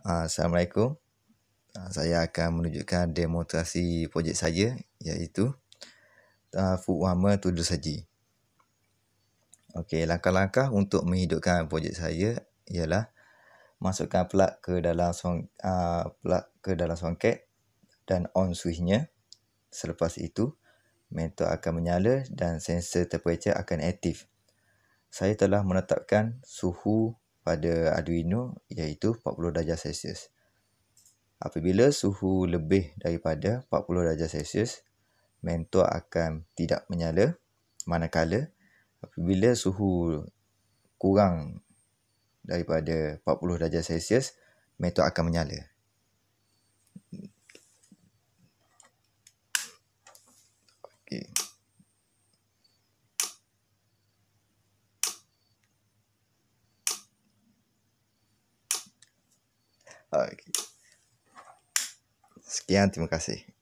Ah, Assalamualaikum. Ah, saya akan menunjukkan demonstrasi projek saya iaitu uh, Food Warmer to Saji. Okey, langkah-langkah untuk menghidupkan projek saya ialah masukkan plug ke dalam song, uh, plug ke dalam songket dan on switchnya. Selepas itu, mentor akan menyala dan sensor temperature akan aktif. Saya telah menetapkan suhu pada Arduino iaitu 40 darjah Celsius. Apabila suhu lebih daripada 40 darjah Celsius, mentor akan tidak menyala manakala apabila suhu kurang daripada 40 darjah Celsius, mentor akan menyala. Okay. Okay. Sekian, terima kasih.